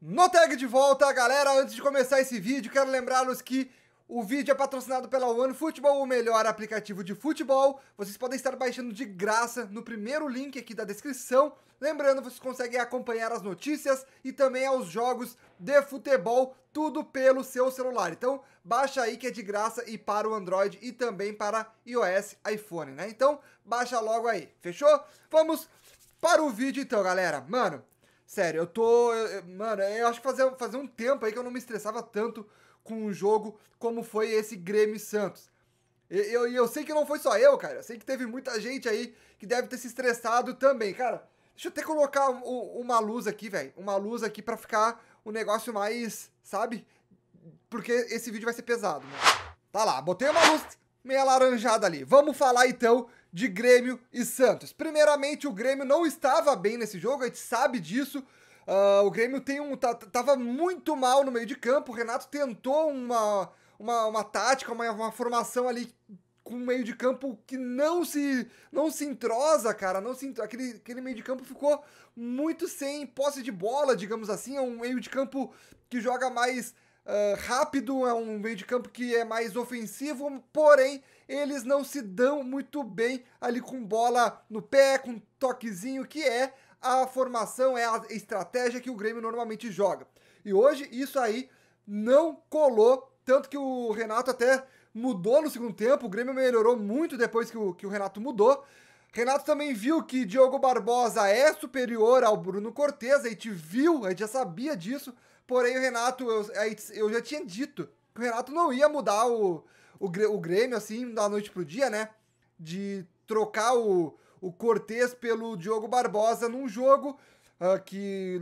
No tag de volta, galera, antes de começar esse vídeo, quero lembrá-los que o vídeo é patrocinado pela OneFootball, o melhor aplicativo de futebol. Vocês podem estar baixando de graça no primeiro link aqui da descrição. Lembrando, vocês conseguem acompanhar as notícias e também os jogos de futebol, tudo pelo seu celular. Então, baixa aí que é de graça e para o Android e também para iOS, iPhone, né? Então, baixa logo aí, fechou? Vamos para o vídeo então, galera. Mano, Sério, eu tô. mano, eu acho que fazia, fazia um tempo aí que eu não me estressava tanto com um jogo como foi esse Grêmio Santos. E eu, eu, eu sei que não foi só eu, cara. Eu sei que teve muita gente aí que deve ter se estressado também, cara. Deixa eu até colocar uma luz aqui, velho. Uma luz aqui para ficar o um negócio mais, sabe? Porque esse vídeo vai ser pesado, mano. Tá lá, botei uma luz meio alaranjada ali. Vamos falar então de Grêmio e Santos. Primeiramente, o Grêmio não estava bem nesse jogo, a gente sabe disso. Uh, o Grêmio tem um tava muito mal no meio de campo. O Renato tentou uma, uma, uma tática, uma, uma formação ali com um meio de campo que não se não se entrosa, cara, não se entrosa. aquele aquele meio de campo ficou muito sem posse de bola, digamos assim, é um meio de campo que joga mais ah, rápido, é um meio de campo que é mais ofensivo, porém eles não se dão muito bem ali com bola no pé, com toquezinho, que é a formação, é a estratégia que o Grêmio normalmente joga. E hoje isso aí não colou, tanto que o Renato até mudou no segundo tempo, o Grêmio melhorou muito depois que o, que o Renato mudou. Renato também viu que Diogo Barbosa é superior ao Bruno Cortez, a gente viu, a gente já sabia disso, Porém, o Renato, eu, eu já tinha dito que o Renato não ia mudar o, o, o Grêmio, assim, da noite pro dia, né? De trocar o, o Cortez pelo Diogo Barbosa num jogo uh, que,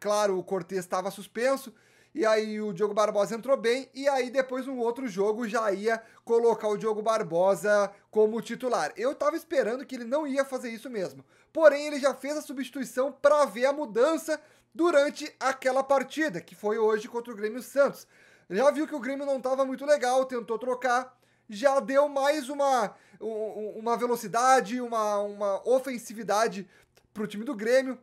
claro, o Cortez estava suspenso. E aí o Diogo Barbosa entrou bem. E aí depois um outro jogo já ia colocar o Diogo Barbosa como titular. Eu tava esperando que ele não ia fazer isso mesmo. Porém, ele já fez a substituição para ver a mudança durante aquela partida, que foi hoje contra o Grêmio Santos. Já viu que o Grêmio não estava muito legal, tentou trocar, já deu mais uma, uma velocidade, uma, uma ofensividade para o time do Grêmio.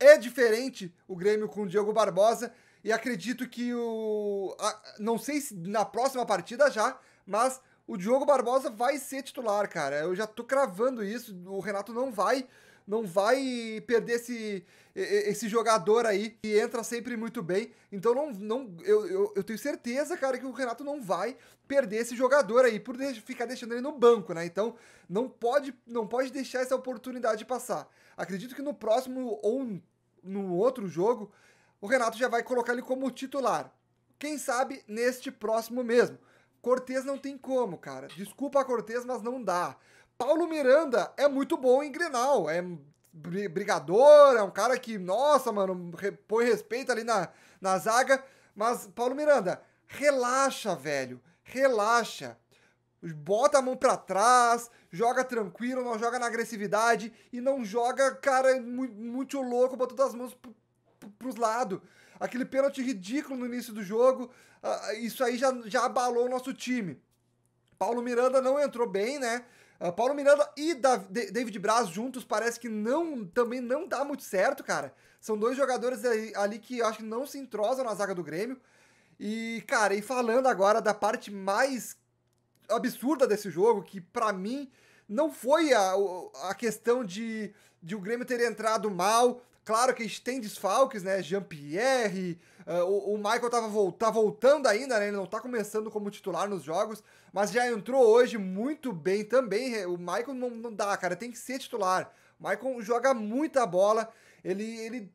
É diferente o Grêmio com o Diego Barbosa, e acredito que o. A, não sei se na próxima partida já, mas o Diogo Barbosa vai ser titular, cara. Eu já tô cravando isso. O Renato não vai. Não vai perder esse, esse jogador aí que entra sempre muito bem. Então não, não eu, eu, eu tenho certeza, cara, que o Renato não vai perder esse jogador aí por de ficar deixando ele no banco, né? Então não pode, não pode deixar essa oportunidade passar. Acredito que no próximo ou no outro jogo o Renato já vai colocar ele como titular. Quem sabe neste próximo mesmo. Cortez não tem como, cara. Desculpa a Cortez, mas não dá. Paulo Miranda é muito bom em Grenal, é brigador, é um cara que, nossa, mano, põe respeito ali na, na zaga. Mas, Paulo Miranda, relaxa, velho, relaxa. Bota a mão pra trás, joga tranquilo, não joga na agressividade e não joga, cara, muito louco, botando as mãos pros lados. Aquele pênalti ridículo no início do jogo, isso aí já, já abalou o nosso time. Paulo Miranda não entrou bem, né? Ah, Paulo Miranda e David Braz juntos parece que não também não dá muito certo, cara. São dois jogadores ali que eu acho que não se entrosam na zaga do Grêmio. E, cara, e falando agora da parte mais absurda desse jogo, que para mim não foi a, a questão de, de o Grêmio ter entrado mal, Claro que a gente tem desfalques, né? Jean-Pierre, uh, o, o, Michael tava vo tá voltando ainda, né? Ele não tá começando como titular nos jogos, mas já entrou hoje muito bem também. O Michael não, não dá, cara, tem que ser titular. O Michael joga muita bola, ele, ele,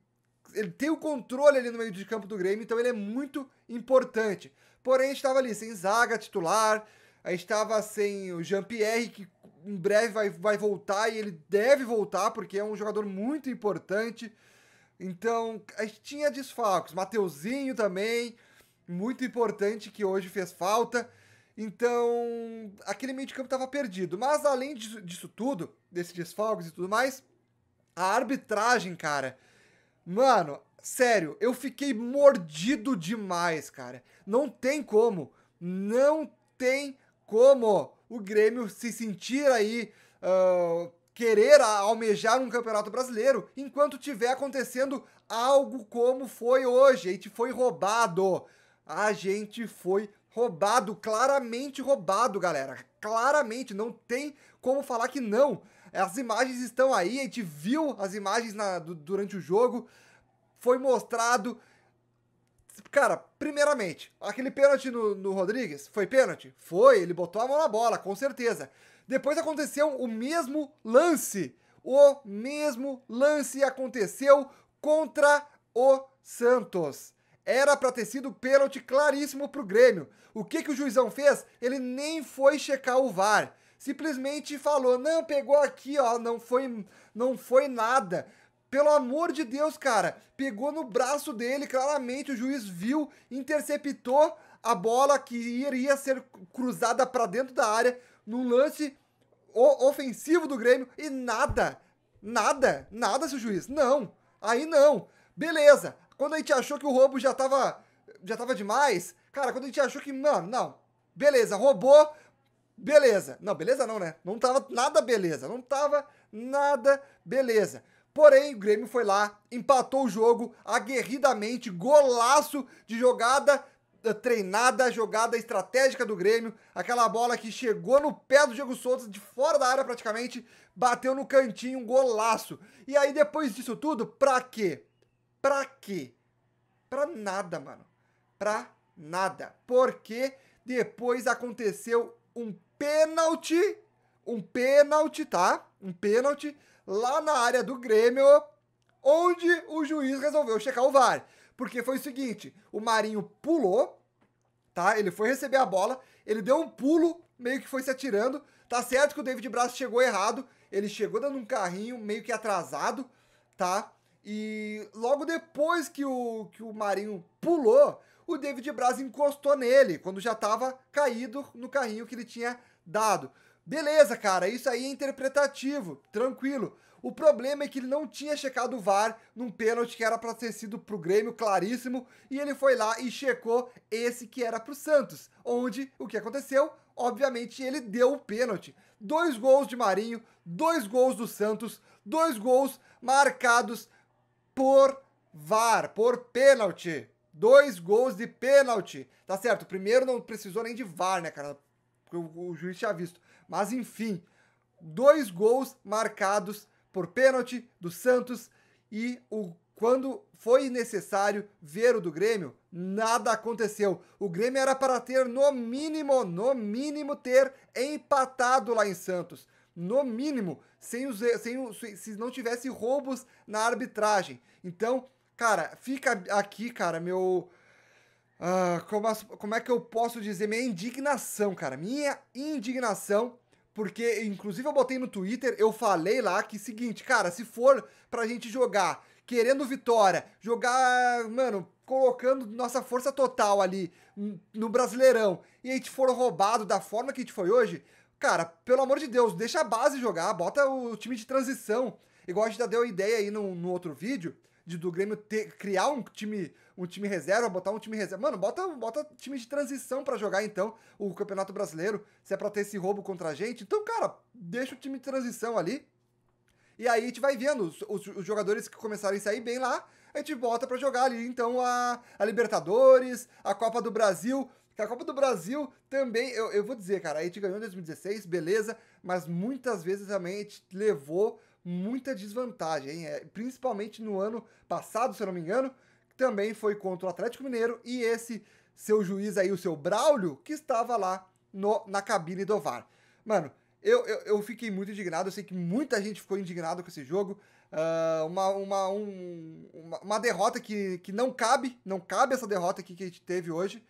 ele tem o controle ali no meio de campo do Grêmio, então ele é muito importante. Porém, a gente tava ali sem zaga titular, a gente tava sem o Jean-Pierre, que em breve vai, vai voltar e ele deve voltar, porque é um jogador muito importante. Então, a gente tinha desfalques. Mateuzinho também, muito importante, que hoje fez falta. Então, aquele meio de campo estava perdido. Mas além disso, disso tudo, desses desfalques e tudo mais, a arbitragem, cara. Mano, sério, eu fiquei mordido demais, cara. Não tem como. Não tem como o Grêmio se sentir aí. Uh, querer almejar um campeonato brasileiro enquanto tiver acontecendo algo como foi hoje. A gente foi roubado. A gente foi roubado, claramente roubado, galera. Claramente, não tem como falar que não. As imagens estão aí, a gente viu as imagens na, durante o jogo. Foi mostrado, Cara, primeiramente, aquele pênalti no, no Rodrigues foi pênalti? Foi, ele botou a mão na bola, com certeza. Depois aconteceu o mesmo lance. O mesmo lance aconteceu contra o Santos. Era para ter sido pênalti claríssimo pro Grêmio. O que, que o juizão fez? Ele nem foi checar o VAR. Simplesmente falou: "Não, pegou aqui, ó, não foi não foi nada". Pelo amor de Deus, cara. Pegou no braço dele, claramente o juiz viu, interceptou a bola que iria ser cruzada para dentro da área num lance ofensivo do Grêmio e nada. Nada, nada, seu juiz. Não. Aí não. Beleza. Quando a gente achou que o roubo já tava já tava demais, cara, quando a gente achou que, mano, não. Beleza, roubou. Beleza. Não, beleza não, né? Não tava nada beleza. Não tava nada beleza. Porém, o Grêmio foi lá, empatou o jogo aguerridamente, golaço de jogada eh, treinada, jogada estratégica do Grêmio, aquela bola que chegou no pé do Diego Souza, de fora da área praticamente, bateu no cantinho, um golaço. E aí depois disso tudo, pra quê? Pra quê? Pra nada, mano. Pra nada. Porque depois aconteceu um pênalti, um pênalti, tá? Um pênalti lá na área do Grêmio, onde o juiz resolveu checar o VAR. Porque foi o seguinte, o Marinho pulou, tá? Ele foi receber a bola, ele deu um pulo, meio que foi se atirando. Tá certo que o David Braz chegou errado, ele chegou dando um carrinho meio que atrasado, tá? E logo depois que o, que o Marinho pulou, o David Braz encostou nele, quando já estava caído no carrinho que ele tinha dado. Beleza, cara, isso aí é interpretativo, tranquilo. O problema é que ele não tinha checado o VAR num pênalti que era para ter sido pro Grêmio, claríssimo, e ele foi lá e checou esse que era pro Santos, onde o que aconteceu? Obviamente ele deu o pênalti. Dois gols de Marinho, dois gols do Santos, dois gols marcados por VAR, por pênalti. Dois gols de pênalti. Tá certo, o primeiro não precisou nem de VAR, né, cara? porque o, o juiz tinha visto. Mas enfim, dois gols marcados por pênalti do Santos e o quando foi necessário ver o do Grêmio, nada aconteceu. O Grêmio era para ter no mínimo, no mínimo ter empatado lá em Santos. No mínimo, sem os, sem se não tivesse roubos na arbitragem. Então, cara, fica aqui, cara, meu ah, como, como é que eu posso dizer minha indignação, cara? Minha indignação porque inclusive eu botei no Twitter, eu falei lá que é seguinte, cara, se for pra gente jogar querendo vitória, jogar, mano, colocando nossa força total ali no Brasileirão e a gente for roubado da forma que a gente foi hoje, cara, pelo amor de Deus, deixa a base jogar, bota o time de transição. Igual a gente já deu a ideia aí no, no outro vídeo de, do Grêmio ter, criar um time um time reserva, botar um time reserva. Mano, bota, bota time de transição para jogar então o Campeonato Brasileiro, se é pra ter esse roubo contra a gente. Então, cara, deixa o time de transição ali. E aí a gente vai vendo os, os, os jogadores que começaram a sair bem lá, a gente bota para jogar ali então a, a Libertadores, a Copa do Brasil. A Copa do Brasil também, eu, eu vou dizer, cara, a gente ganhou em 2016, beleza, mas muitas vezes também a gente levou muita desvantagem, hein? É, principalmente no ano passado, se eu não me engano, também foi contra o Atlético Mineiro e esse seu juiz aí, o seu Braulio, que estava lá no, na cabine do VAR. Mano, eu, eu, eu, fiquei muito indignado, eu sei que muita gente ficou indignado com esse jogo. Uh, uma, uma, um, uma, uma, derrota que, que não cabe, não cabe essa derrota aqui que a gente teve hoje.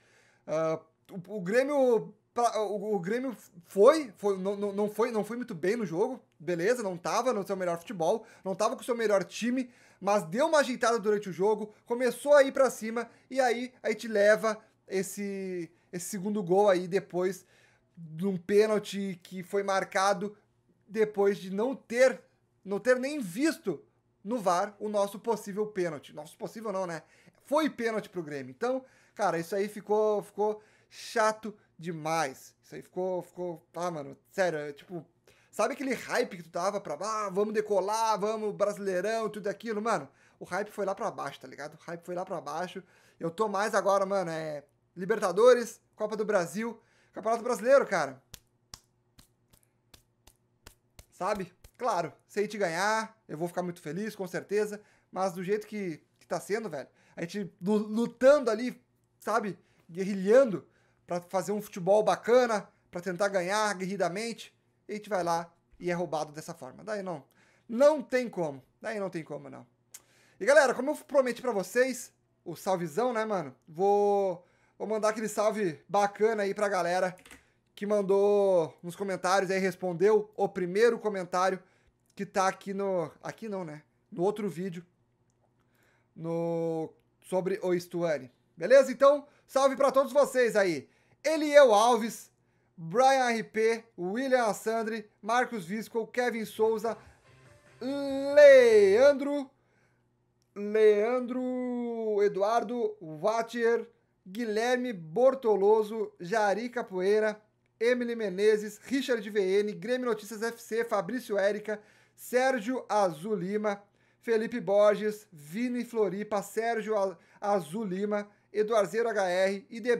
Uh, o, o Grêmio o, o Grêmio foi, foi não, não, foi, não foi muito bem no jogo, beleza, não estava no seu melhor futebol, não estava com o seu melhor time, mas deu uma ajeitada durante o jogo, começou a ir para cima e aí a gente leva esse, esse segundo gol aí depois de um pênalti que foi marcado depois de não ter não ter nem visto no VAR o nosso possível pênalti. Nosso possível não, né? Foi pênalti pro Grêmio. Então, cara, isso aí ficou ficou chato demais. Isso aí ficou, ficou, ah, mano, sério, é, tipo, sabe aquele hype que tu tava pra, ah, vamos decolar, vamos brasileirão, tudo aquilo, mano? O hype foi lá pra baixo, tá ligado? O hype foi lá pra baixo. Eu tô mais agora, mano, é Libertadores, Copa do Brasil, Campeonato Brasileiro, cara. Sabe? Claro, se a gente ganhar, eu vou ficar muito feliz, com certeza. Mas do jeito que, que tá sendo, velho, a gente lutando ali, sabe? Guerrilhando para fazer um futebol bacana, para tentar ganhar aguerridamente, e a gente vai lá e é roubado dessa forma. Daí não, não tem como. Daí não tem como, não. E galera, como eu prometi para vocês, o salvezão, né, mano? Vou, vou mandar aquele salve bacana aí pra galera que mandou nos comentários aí, respondeu o primeiro comentário que tá aqui no... Aqui não, né? No outro vídeo no sobre o Stuane. Beleza? Então, salve para todos vocês aí. Eliel Alves, Brian RP, William Assandre, Marcos Visco, Kevin Souza, Leandro, Leandro Eduardo Wattier, Guilherme Bortoloso, Jari Capoeira, Emily Menezes, Richard VN, Grêmio Notícias FC, Fabrício Érica, Sérgio Azul Lima, Felipe Borges, Vini Floripa, Sérgio Azul Lima, Eduarzeiro HR e The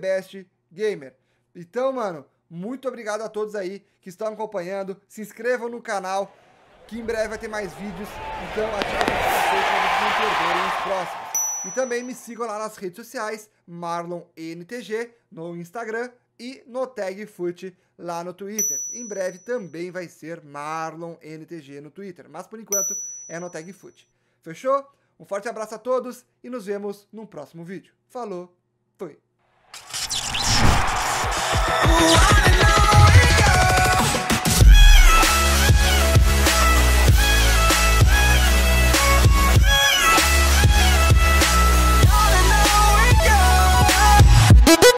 gamer. Então, mano, muito obrigado a todos aí que estão acompanhando. Se inscrevam no canal, que em breve vai ter mais vídeos. Então, ativem o vocês para vocês não os próximos. E também me sigam lá nas redes sociais, MarlonNTG, no Instagram e no TagFoot lá no Twitter. Em breve também vai ser MarlonNTG no Twitter, mas por enquanto é no TagFoot. Fechou? Um forte abraço a todos e nos vemos num próximo vídeo. Falou, fui! Ooh, ah.